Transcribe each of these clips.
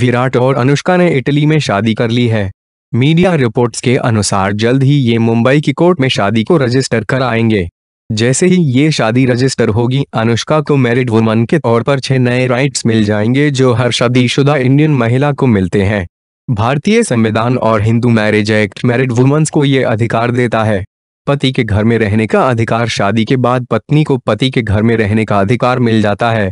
विराट और अनुष्का ने इटली में शादी कर ली है मीडिया रिपोर्ट्स के अनुसार जल्द ही ये मुंबई की कोर्ट में शादी को रजिस्टर कराएंगे जैसे ही ये शादी रजिस्टर होगी अनुष्का को मैरिड वुमन के तौर पर छह नए राइट्स मिल जाएंगे जो हर शादीशुदा इंडियन महिला को मिलते हैं भारतीय संविधान और Hindu marriage act married womans को ये अधिकार देता है पति के घर में रहने का अधिकार शादी के बाद पत्नी को पति के घर में रहने का अधिकार मिल जाता है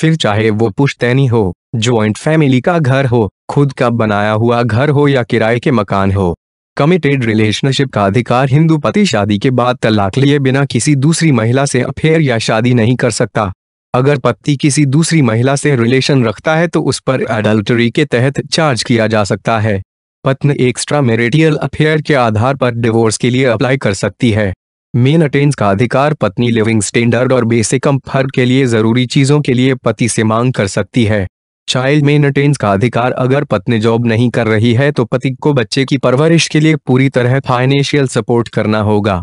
फिर चाहे वो पुश्तैनी हो ज्वाइंट फैमिली का घर हो खुद का बनाया हुआ घर हो या किराए के मकान हो कमिटेड रिलेशनशिप का अधिकार हिंदू पति शादी के बाद तलाक लिए बिना किसी दूसरी महिला से अफेयर या शादी नहीं कर सकता अगर पति किसी दूसरी महिला से रिलेशन रखता है तो उस पर एडल्टरी के तहत चार्ज किया जा सकता है पत्नी एक्स्ट्रा मेरिटियल अफेयर के आधार पर डिवोर्स के लिए अप्लाई कर सकती है मेन अटेंस का अधिकार पत्नी लिविंग स्टैंडर्ड और बेसिक कम्फर्ट के लिए जरूरी चीजों के लिए पति से मांग कर सकती है चाइल्ड मेनटेन्स का अधिकार अगर पत्नी जॉब नहीं कर रही है तो पति को बच्चे की परवरिश के लिए पूरी तरह फाइनेंशियल सपोर्ट करना होगा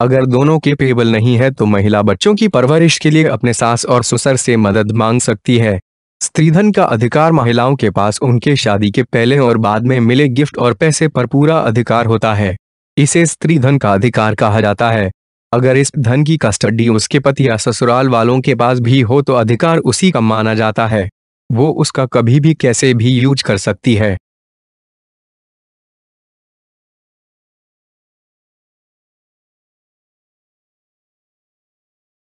अगर दोनों के पेबल नहीं है तो महिला बच्चों की परवरिश के लिए अपने सास और ससुर से मदद मांग सकती है स्त्रीधन का अधिकार महिलाओं के पास उनके शादी के पहले और बाद में मिले गिफ्ट और पैसे पर पूरा अधिकार होता है इसे स्त्रीधन का अधिकार कहा जाता है अगर इस धन की कस्टडी उसके पति या ससुराल वालों के पास भी हो तो अधिकार उसी का माना जाता है वो उसका कभी भी कैसे भी यूज कर सकती है